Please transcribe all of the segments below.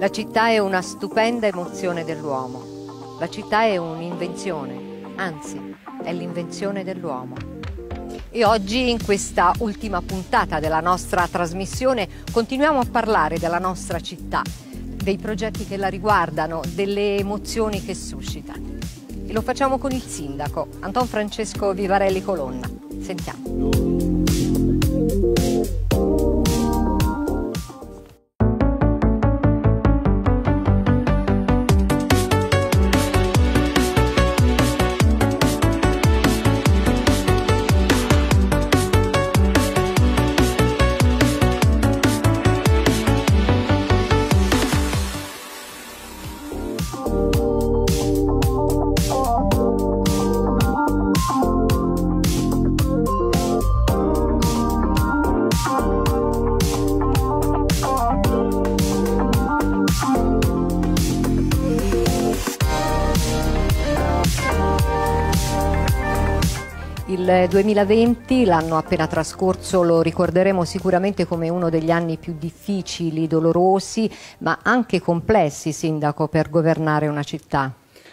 La città è una stupenda emozione dell'uomo. La città è un'invenzione, anzi, è l'invenzione dell'uomo. E oggi in questa ultima puntata della nostra trasmissione continuiamo a parlare della nostra città, dei progetti che la riguardano, delle emozioni che suscita. E lo facciamo con il sindaco, Anton Francesco Vivarelli Colonna. Sentiamo. Il 2020, l'anno appena trascorso, lo ricorderemo sicuramente come uno degli anni più difficili, dolorosi, ma anche complessi, Sindaco, per governare una città.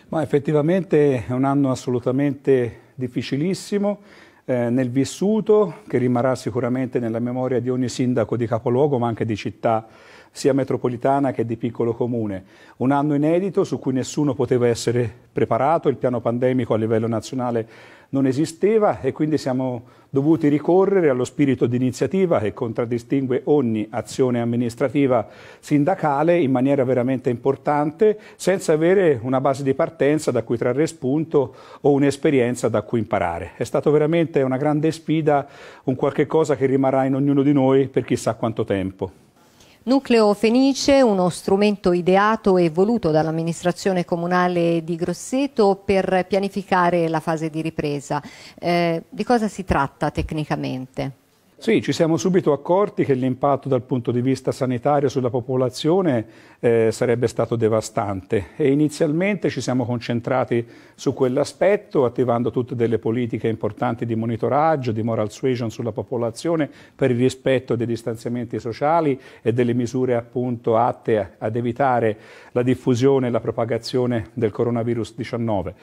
Ma effettivamente è un anno assolutamente difficilissimo, eh, nel vissuto, che rimarrà sicuramente nella memoria di ogni sindaco di capoluogo, ma anche di città sia metropolitana che di piccolo comune. Un anno inedito su cui nessuno poteva essere preparato, il piano pandemico a livello nazionale non esisteva e quindi siamo dovuti ricorrere allo spirito di iniziativa che contraddistingue ogni azione amministrativa sindacale in maniera veramente importante, senza avere una base di partenza da cui trarre spunto o un'esperienza da cui imparare. È stata veramente una grande sfida, un qualche cosa che rimarrà in ognuno di noi per chissà quanto tempo. Nucleo Fenice, uno strumento ideato e voluto dall'amministrazione comunale di Grosseto per pianificare la fase di ripresa. Eh, di cosa si tratta tecnicamente? Sì, ci siamo subito accorti che l'impatto dal punto di vista sanitario sulla popolazione eh, sarebbe stato devastante e inizialmente ci siamo concentrati su quell'aspetto attivando tutte delle politiche importanti di monitoraggio, di moral suasion sulla popolazione per il rispetto dei distanziamenti sociali e delle misure appunto atte ad evitare la diffusione e la propagazione del coronavirus 19.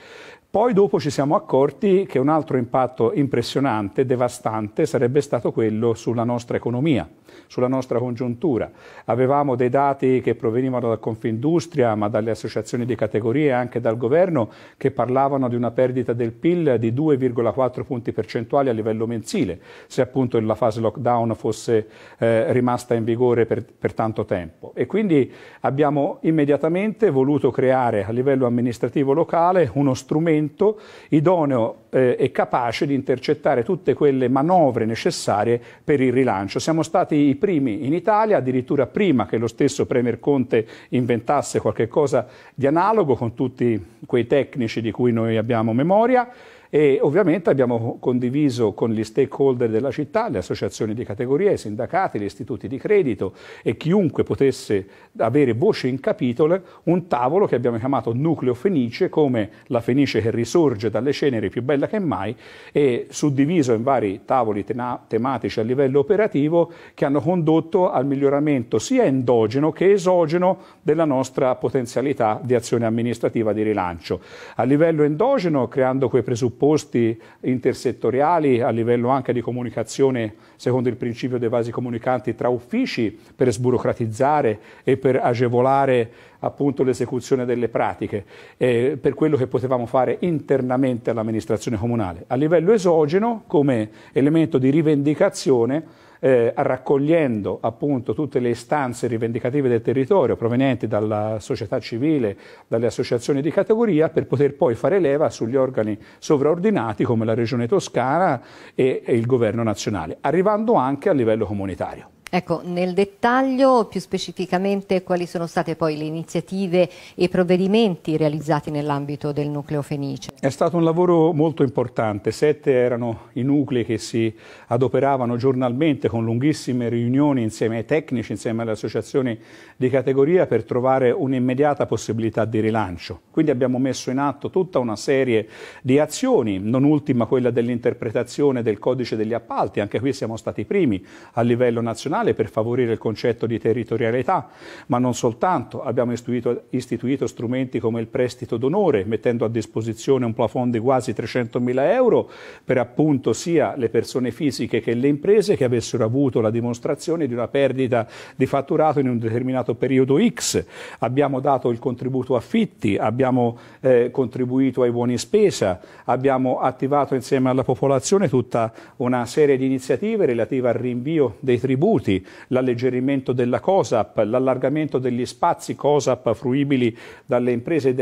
Poi dopo ci siamo accorti che un altro impatto impressionante, devastante, sarebbe stato quello sulla nostra economia, sulla nostra congiuntura. Avevamo dei dati che provenivano da Confindustria, ma dalle associazioni di categorie e anche dal governo, che parlavano di una perdita del PIL di 2,4 punti percentuali a livello mensile, se appunto la fase lockdown fosse eh, rimasta in vigore per, per tanto tempo. E quindi abbiamo immediatamente voluto creare a livello amministrativo locale uno strumento strumento idoneo eh, e capace di intercettare tutte quelle manovre necessarie per il rilancio. Siamo stati i primi in Italia, addirittura prima che lo stesso Premier Conte inventasse qualcosa di analogo con tutti quei tecnici di cui noi abbiamo memoria e ovviamente abbiamo condiviso con gli stakeholder della città, le associazioni di categoria, i sindacati, gli istituti di credito e chiunque potesse avere voce in capitolo un tavolo che abbiamo chiamato Nucleo Fenice come la Fenice che risorge dalle ceneri più bella che mai e suddiviso in vari tavoli tematici a livello operativo che hanno condotto al miglioramento sia endogeno che esogeno della nostra potenzialità di azione amministrativa di rilancio. A livello endogeno creando quei presupposti posti intersettoriali a livello anche di comunicazione secondo il principio dei vasi comunicanti tra uffici per sburocratizzare e per agevolare appunto l'esecuzione delle pratiche eh, per quello che potevamo fare internamente all'amministrazione comunale. A livello esogeno come elemento di rivendicazione eh, raccogliendo appunto tutte le istanze rivendicative del territorio provenienti dalla società civile, dalle associazioni di categoria, per poter poi fare leva sugli organi sovraordinati come la Regione Toscana e, e il Governo nazionale, arrivando anche a livello comunitario. Ecco, nel dettaglio più specificamente quali sono state poi le iniziative e i provvedimenti realizzati nell'ambito del nucleo Fenice? È stato un lavoro molto importante, sette erano i nuclei che si adoperavano giornalmente con lunghissime riunioni insieme ai tecnici, insieme alle associazioni di categoria per trovare un'immediata possibilità di rilancio. Quindi abbiamo messo in atto tutta una serie di azioni, non ultima quella dell'interpretazione del codice degli appalti, anche qui siamo stati i primi a livello nazionale regionale per favorire il concetto di territorialità, ma non soltanto. Abbiamo istituito, istituito strumenti come il prestito d'onore, mettendo a disposizione un plafond di quasi 300.000 euro per appunto sia le persone fisiche che le imprese che avessero avuto la dimostrazione di una perdita di fatturato in un determinato periodo X. Abbiamo dato il contributo affitti, abbiamo eh, contribuito ai buoni spesa, abbiamo attivato insieme alla popolazione tutta una serie di iniziative relative al rinvio dei tributi, avanti, l'alleggerimento della COSAP, l'allargamento degli spazi COSAP fruibili dalle imprese e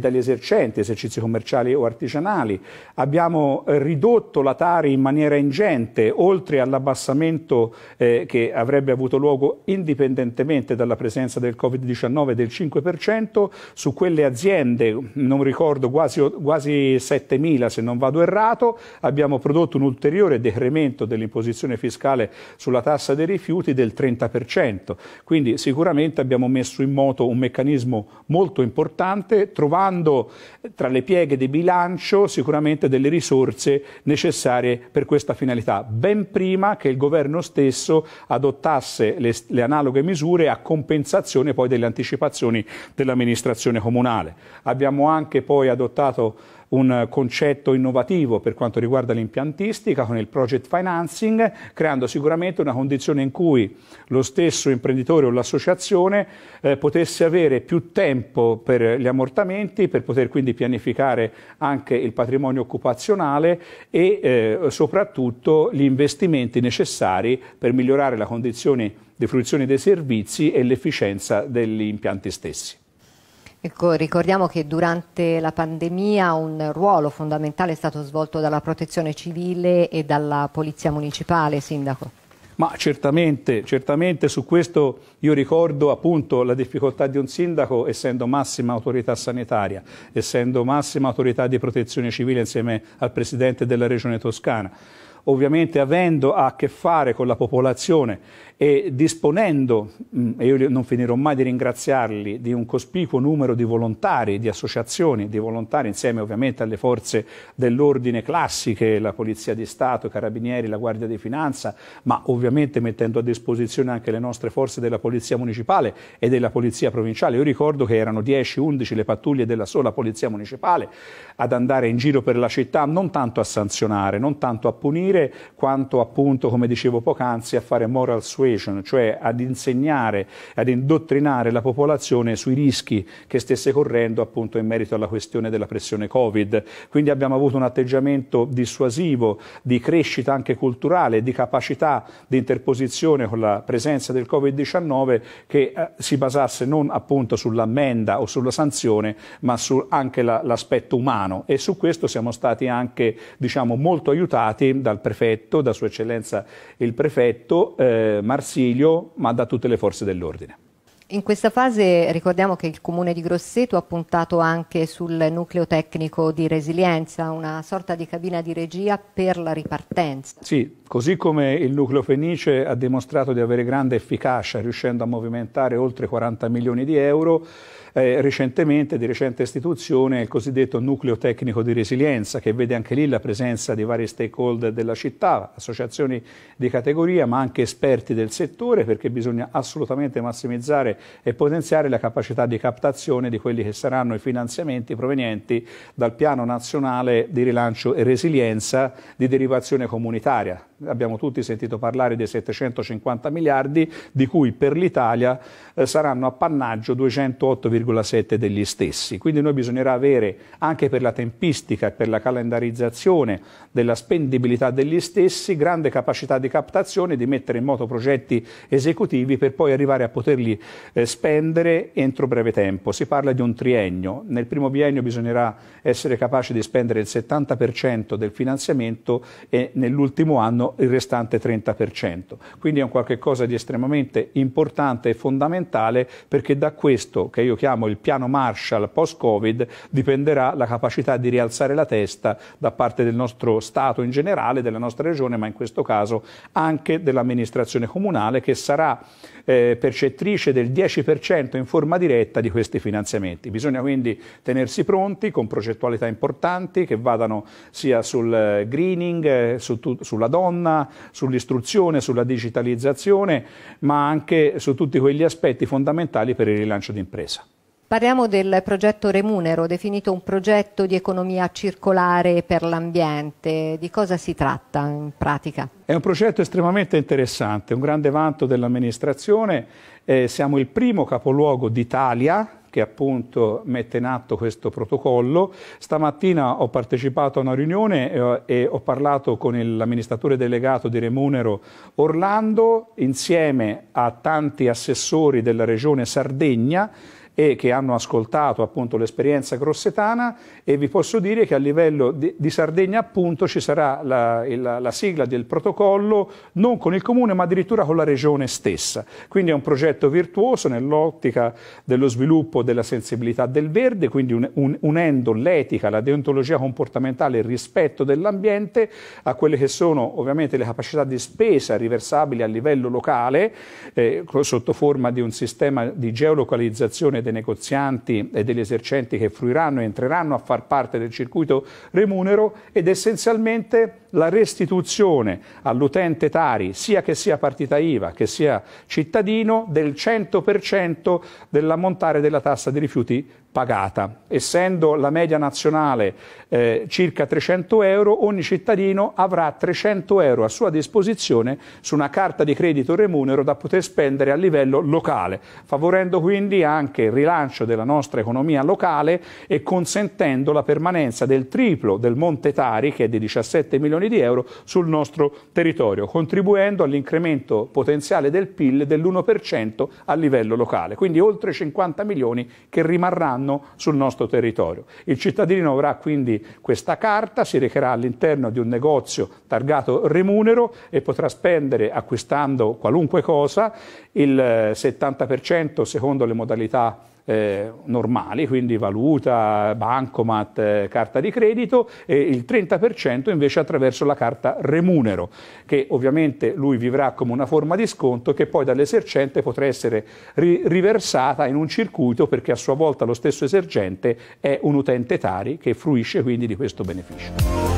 dagli esercenti, esercizi commerciali o artigianali. Abbiamo ridotto la Tari in maniera ingente, oltre all'abbassamento eh, che avrebbe avuto luogo indipendentemente dalla presenza del Covid-19 del 5%, su quelle aziende, non ricordo, quasi, quasi 7.000 se non vado errato, abbiamo prodotto un ulteriore decremento dell'imposizione fiscale sulla Tari tassa dei rifiuti del 30%. Quindi sicuramente abbiamo messo in moto un meccanismo molto importante, trovando eh, tra le pieghe di bilancio sicuramente delle risorse necessarie per questa finalità, ben prima che il governo stesso adottasse le, le analoghe misure a compensazione poi delle anticipazioni dell'amministrazione comunale. Abbiamo anche poi adottato un concetto innovativo per quanto riguarda l'impiantistica con il project financing, creando sicuramente una condizione in cui lo stesso imprenditore o l'associazione eh, potesse avere più tempo per gli ammortamenti, per poter quindi pianificare anche il patrimonio occupazionale e eh, soprattutto gli investimenti necessari per migliorare la condizione di fruizione dei servizi e l'efficienza degli impianti stessi. Ecco, ricordiamo che durante la pandemia un ruolo fondamentale è stato svolto dalla protezione civile e dalla polizia municipale, Sindaco. Ma certamente, certamente su questo io ricordo appunto la difficoltà di un sindaco essendo massima autorità sanitaria, essendo massima autorità di protezione civile insieme al Presidente della Regione Toscana ovviamente avendo a che fare con la popolazione e disponendo, mm, e io non finirò mai di ringraziarli, di un cospicuo numero di volontari, di associazioni, di volontari insieme ovviamente alle forze dell'ordine classiche, la Polizia di Stato, i Carabinieri, la Guardia di Finanza, ma ovviamente mettendo a disposizione anche le nostre forze della Polizia Municipale e della Polizia Provinciale. Io ricordo che erano 10-11 le pattuglie della sola Polizia Municipale ad andare in giro per la città non tanto a sanzionare, non tanto a punire, intervenire quanto appunto, come dicevo poc'anzi, a fare moral suasion, cioè ad insegnare, ad indottrinare la popolazione sui rischi che stesse correndo appunto in merito alla questione della pressione Covid. Quindi abbiamo avuto un atteggiamento dissuasivo, di crescita anche culturale, di capacità di interposizione con la presenza del Covid-19 che eh, si basasse non appunto sull'ammenda o sulla sanzione, ma su anche l'aspetto umano e su questo siamo stati anche diciamo, molto aiutati dal prefetto, da Sua Eccellenza il prefetto, eh, Marsilio, ma da tutte le forze dell'ordine. In questa fase ricordiamo che il comune di Grosseto ha puntato anche sul nucleo tecnico di resilienza, una sorta di cabina di regia per la ripartenza. Sì, così come il nucleo Fenice ha dimostrato di avere grande efficacia riuscendo a movimentare oltre 40 milioni di euro, eh, recentemente, di recente istituzione, il cosiddetto nucleo tecnico di resilienza che vede anche lì la presenza di vari stakeholder della città, associazioni di categoria ma anche esperti del settore perché bisogna assolutamente massimizzare e potenziare la capacità di captazione di quelli che saranno i finanziamenti provenienti dal Piano Nazionale di Rilancio e Resilienza di derivazione comunitaria. Abbiamo tutti sentito parlare dei 750 miliardi, di cui per l'Italia eh, saranno appannaggio 208,7 degli stessi. Quindi noi bisognerà avere, anche per la tempistica e per la calendarizzazione della spendibilità degli stessi, grande capacità di captazione, di mettere in moto progetti esecutivi per poi arrivare a poterli eh, eh, spendere entro breve tempo. Si parla di un triennio. Nel primo biennio bisognerà essere capaci di spendere il 70% del finanziamento e nell'ultimo anno il restante 30%. Quindi è un qualche cosa di estremamente importante e fondamentale perché da questo che io chiamo il piano Marshall post-Covid dipenderà la capacità di rialzare la testa da parte del nostro Stato in generale, della nostra regione, ma in questo caso anche dell'amministrazione comunale che sarà eh, percettrice del 10% 10% in forma diretta di questi finanziamenti. Bisogna quindi tenersi pronti con progettualità importanti che vadano sia sul eh, greening, eh, su sulla donna, sull'istruzione, sulla digitalizzazione, ma anche su tutti quegli aspetti fondamentali per il rilancio d'impresa. Parliamo del progetto Remunero, definito un progetto di economia circolare per l'ambiente. Di cosa si tratta in pratica? È un progetto estremamente interessante, un grande vanto dell'amministrazione. Eh, siamo il primo capoluogo d'Italia che appunto mette in atto questo protocollo. Stamattina ho partecipato a una riunione e eh, ho, e ho parlato con l'amministratore delegato di Remunero Orlando insieme a tanti assessori della regione Sardegna e che hanno ascoltato appunto l'esperienza grossetana e vi posso dire che a livello di, di Sardegna appunto ci sarà la, la, la, sigla del protocollo non con il comune ma addirittura con la regione stessa. Quindi è un progetto virtuoso nell'ottica dello sviluppo della sensibilità del verde, quindi un, un, unendo l'etica, la deontologia comportamentale e il rispetto dell'ambiente a quelle che sono ovviamente le capacità di spesa riversabili a livello locale eh, sotto forma di un sistema di geolocalizzazione Federazione dei negozianti e degli esercenti che fruiranno e entreranno a far parte del circuito remunero ed essenzialmente la restituzione all'utente Tari, sia che sia partita IVA, che sia cittadino, del 100% dell'ammontare della tassa di rifiuti pagata. Essendo la media nazionale eh, circa 300 euro, ogni cittadino avrà 300 euro a sua disposizione su una carta di credito remunero da poter spendere a livello locale, favorendo quindi anche il rilancio della nostra economia locale e consentendo la permanenza del triplo del Monte Tari, che è di 17 milioni milioni di euro sul nostro territorio, contribuendo all'incremento potenziale del PIL dell'1% a livello locale, quindi oltre 50 milioni che rimarranno sul nostro territorio. Il cittadino avrà quindi questa carta, si recherà all'interno di un negozio targato remunero e potrà spendere acquistando qualunque cosa, il 70% secondo le modalità eh, normali, quindi valuta, bancomat, eh, carta di credito, e il 30% invece attraverso la carta remunero, che ovviamente lui vivrà come una forma di sconto che poi dall'esercente potrà essere ri riversata in un circuito perché a sua volta lo stesso esercente è un utente Tari che fruisce quindi di questo beneficio.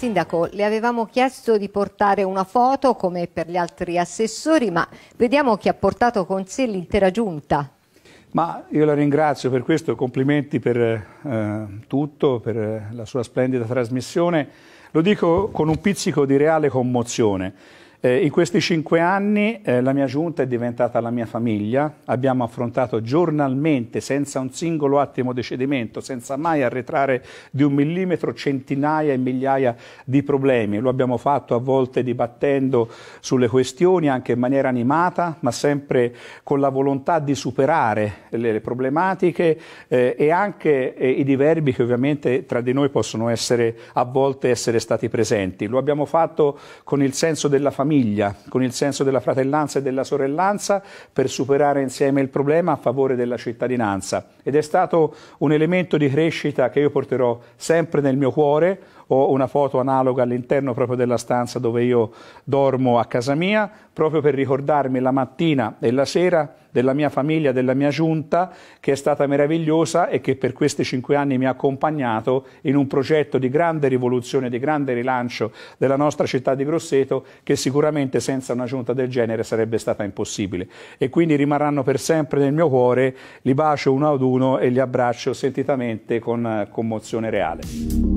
Sindaco, le avevamo chiesto di portare una foto come per gli altri assessori, ma vediamo che ha portato con sé l'intera giunta. Ma io la ringrazio per questo, complimenti per eh, tutto, per eh, la sua splendida trasmissione. Lo dico con un pizzico di reale commozione. Eh, in questi cinque anni eh, la mia giunta è diventata la mia famiglia, abbiamo affrontato giornalmente, senza un singolo attimo di cedimento, senza mai arretrare di un millimetro, centinaia e migliaia di problemi. Lo abbiamo fatto a volte dibattendo sulle questioni anche in maniera animata, ma sempre con la volontà di superare le, le problematiche eh, e anche eh, i diverbi che ovviamente tra di noi possono essere, a volte essere stati presenti. Lo abbiamo fatto con il senso della famiglia famiglia, con il senso della fratellanza e della sorellanza per superare insieme il problema a favore della cittadinanza. Ed è stato un elemento di crescita che io porterò sempre nel mio cuore. Ho una foto analoga all'interno proprio della stanza dove io dormo a casa mia, proprio per ricordarmi la mattina e la sera della mia famiglia, della mia giunta, che è stata meravigliosa e che per questi cinque anni mi ha accompagnato in un progetto di grande rivoluzione, di grande rilancio della nostra città di Grosseto, che sicuramente senza una giunta del genere sarebbe stata impossibile. E quindi rimarranno per sempre nel mio cuore, li bacio uno ad uno e li abbraccio sentitamente con commozione reale.